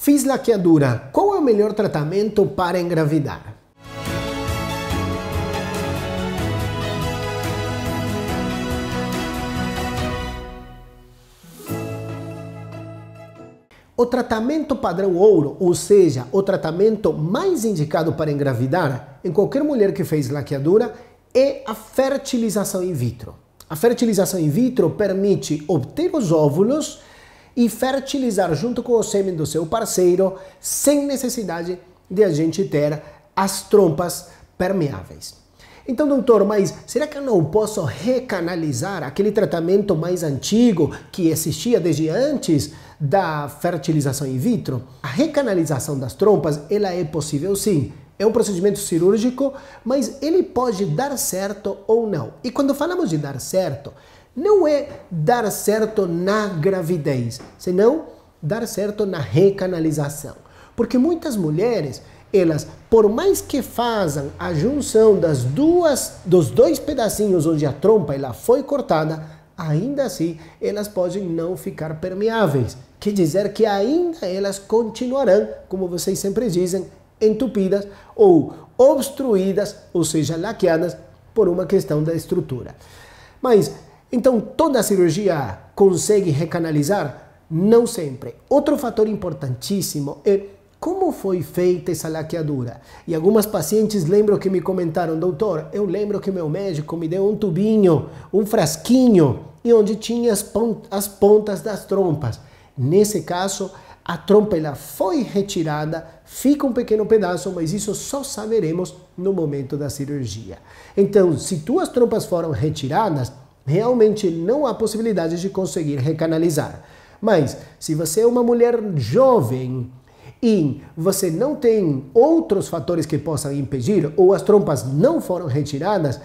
Fiz laqueadura. Qual é o melhor tratamento para engravidar? O tratamento padrão ouro, ou seja, o tratamento mais indicado para engravidar em qualquer mulher que fez laqueadura, é a fertilização in vitro. A fertilização in vitro permite obter os óvulos e fertilizar junto com o sêmen do seu parceiro, sem necessidade de a gente ter as trompas permeáveis. Então, doutor, mas será que eu não posso recanalizar aquele tratamento mais antigo que existia desde antes da fertilização in vitro? A recanalização das trompas, ela é possível sim. É um procedimento cirúrgico, mas ele pode dar certo ou não. E quando falamos de dar certo, não é dar certo na gravidez, senão dar certo na recanalização. Porque muitas mulheres, elas, por mais que façam a junção das duas, dos dois pedacinhos onde a trompa ela foi cortada, ainda assim elas podem não ficar permeáveis. Quer dizer que ainda elas continuarão, como vocês sempre dizem, entupidas ou obstruídas, ou seja, laqueadas por uma questão da estrutura. Mas então, toda cirurgia consegue recanalizar? Não sempre. Outro fator importantíssimo é como foi feita essa laqueadura. E algumas pacientes lembram que me comentaram, doutor, eu lembro que meu médico me deu um tubinho, um frasquinho, e onde tinha as, pont as pontas das trompas. Nesse caso, a trompa ela foi retirada, fica um pequeno pedaço, mas isso só saberemos no momento da cirurgia. Então, se duas trompas foram retiradas, realmente não há possibilidade de conseguir recanalizar. Mas se você é uma mulher jovem e você não tem outros fatores que possam impedir ou as trompas não foram retiradas,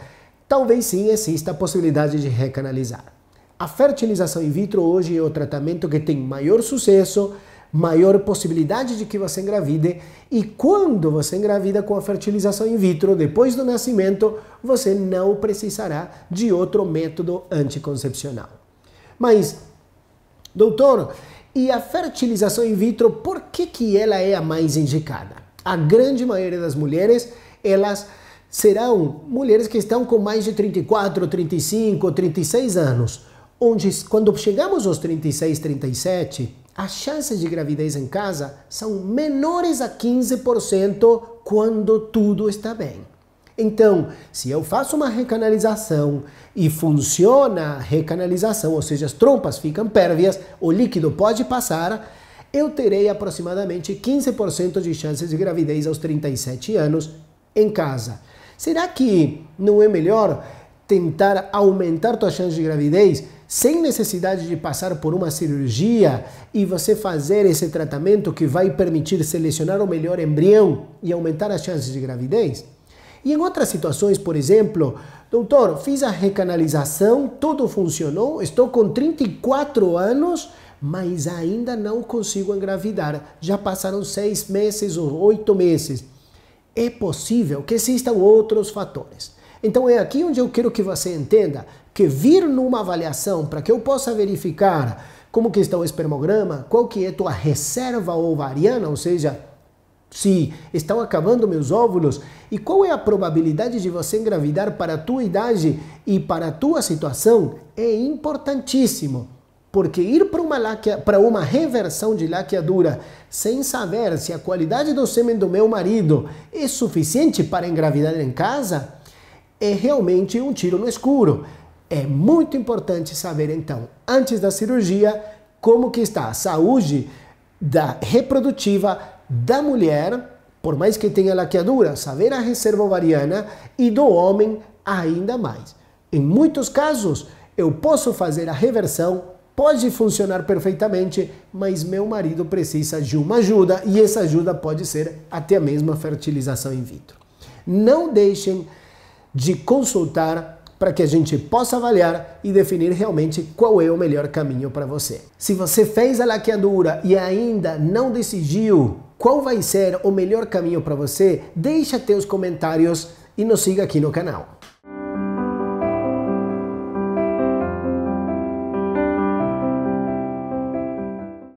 talvez sim exista a possibilidade de recanalizar. A fertilização in vitro hoje é o tratamento que tem maior sucesso maior possibilidade de que você engravide. E quando você engravida com a fertilização in vitro, depois do nascimento, você não precisará de outro método anticoncepcional. Mas, doutor, e a fertilização in vitro, por que, que ela é a mais indicada? A grande maioria das mulheres, elas serão mulheres que estão com mais de 34, 35, 36 anos, onde quando chegamos aos 36, 37, as chances de gravidez em casa são menores a 15% quando tudo está bem. Então, se eu faço uma recanalização e funciona a recanalização, ou seja, as trompas ficam pérvias, o líquido pode passar, eu terei aproximadamente 15% de chances de gravidez aos 37 anos em casa. Será que não é melhor tentar aumentar tua chance de gravidez sem necessidade de passar por uma cirurgia e você fazer esse tratamento que vai permitir selecionar o melhor embrião e aumentar as chances de gravidez? E em outras situações, por exemplo, doutor, fiz a recanalização, tudo funcionou, estou com 34 anos, mas ainda não consigo engravidar. Já passaram seis meses ou oito meses. É possível que existam outros fatores. Então é aqui onde eu quero que você entenda que vir numa avaliação para que eu possa verificar como que está o espermograma, qual que é tua reserva ovariana, ou seja, se estão acabando meus óvulos e qual é a probabilidade de você engravidar para a tua idade e para a tua situação é importantíssimo. Porque ir para uma, para uma reversão de laqueadura sem saber se a qualidade do sêmen do meu marido é suficiente para engravidar em casa é realmente um tiro no escuro. É muito importante saber então, antes da cirurgia, como que está a saúde da reprodutiva da mulher, por mais que tenha laqueadura, saber a reserva ovariana e do homem ainda mais. Em muitos casos, eu posso fazer a reversão, pode funcionar perfeitamente, mas meu marido precisa de uma ajuda e essa ajuda pode ser até mesmo a fertilização in vitro. Não deixem de consultar para que a gente possa avaliar e definir realmente qual é o melhor caminho para você. Se você fez a laqueadura e ainda não decidiu qual vai ser o melhor caminho para você, deixa teus comentários e nos siga aqui no canal.